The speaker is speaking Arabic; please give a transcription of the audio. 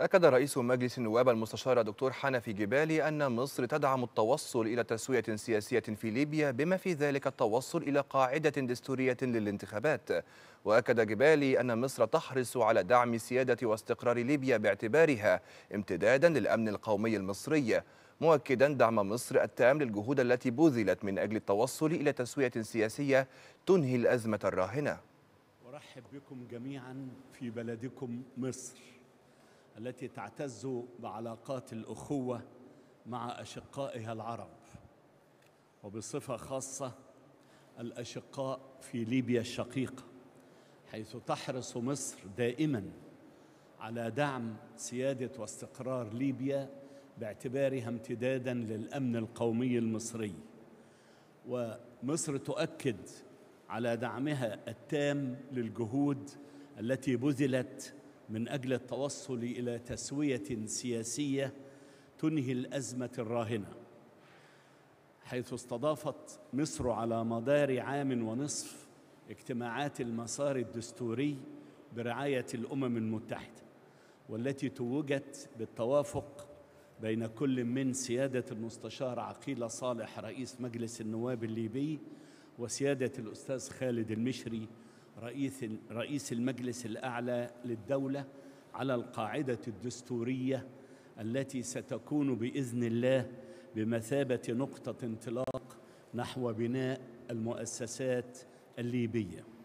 أكد رئيس مجلس النواب المستشار دكتور حنفي جبالي أن مصر تدعم التوصل إلى تسوية سياسية في ليبيا بما في ذلك التوصل إلى قاعدة دستورية للانتخابات وأكد جبالي أن مصر تحرص على دعم سيادة واستقرار ليبيا باعتبارها امتدادا للأمن القومي المصري مؤكدا دعم مصر التام للجهود التي بذلت من أجل التوصل إلى تسوية سياسية تنهي الأزمة الراهنة أرحب بكم جميعا في بلدكم مصر التي تعتز بعلاقات الأخوة مع أشقائها العرب وبصفة خاصة الأشقاء في ليبيا الشقيقة حيث تحرص مصر دائما على دعم سيادة واستقرار ليبيا باعتبارها امتدادا للأمن القومي المصري ومصر تؤكد على دعمها التام للجهود التي بذلت من أجل التوصل إلى تسوية سياسية تنهي الأزمة الراهنة حيث استضافت مصر على مدار عام ونصف اجتماعات المسار الدستوري برعاية الأمم المتحدة والتي توجت بالتوافق بين كل من سيادة المستشار عقيلة صالح رئيس مجلس النواب الليبي وسيادة الأستاذ خالد المشري رئيس رئيس المجلس الأعلى للدولة على القاعدة الدستورية التي ستكون بإذن الله بمثابة نقطة انطلاق نحو بناء المؤسسات الليبيه